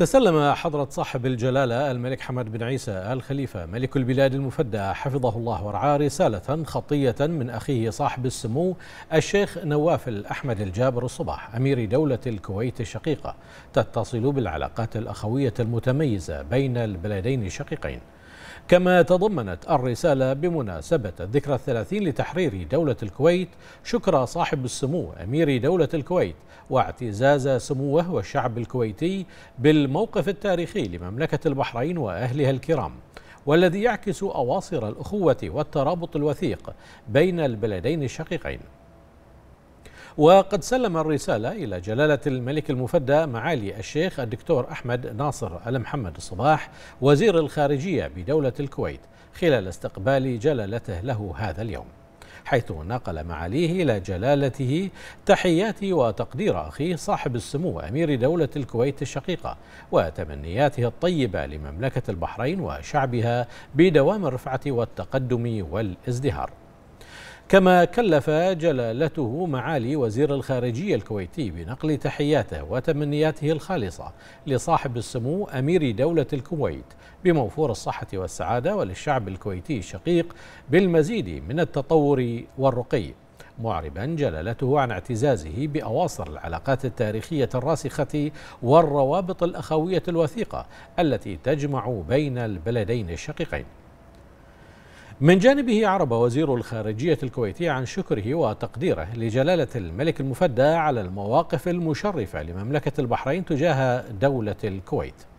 تسلم حضرة صاحب الجلالة الملك حمد بن عيسى آل خليفة ملك البلاد المفدى حفظه الله ورعاه رسالة خطية من أخيه صاحب السمو الشيخ نواف الأحمد الجابر الصباح أمير دولة الكويت الشقيقة تتصل بالعلاقات الأخوية المتميزة بين البلدين الشقيقين كما تضمنت الرسالة بمناسبة الذكرى الثلاثين لتحرير دولة الكويت شكر صاحب السمو أمير دولة الكويت واعتزاز سموه والشعب الكويتي بالموقف التاريخي لمملكة البحرين وأهلها الكرام والذي يعكس أواصر الأخوة والترابط الوثيق بين البلدين الشقيقين وقد سلم الرسالة إلى جلالة الملك المفدى معالي الشيخ الدكتور أحمد ناصر المحمد الصباح وزير الخارجية بدولة الكويت خلال استقبال جلالته له هذا اليوم حيث نقل معاليه إلى جلالته تحيات وتقدير أخيه صاحب السمو أمير دولة الكويت الشقيقة وتمنياته الطيبة لمملكة البحرين وشعبها بدوام الرفعة والتقدم والازدهار كما كلف جلالته معالي وزير الخارجية الكويتي بنقل تحياته وتمنياته الخالصة لصاحب السمو أمير دولة الكويت بموفور الصحة والسعادة وللشعب الكويتي الشقيق بالمزيد من التطور والرقي معربا جلالته عن اعتزازه بأواصر العلاقات التاريخية الراسخة والروابط الأخوية الوثيقة التي تجمع بين البلدين الشقيقين من جانبه عرب وزير الخارجية الكويتي عن شكره وتقديره لجلالة الملك المفدى على المواقف المشرفة لمملكة البحرين تجاه دولة الكويت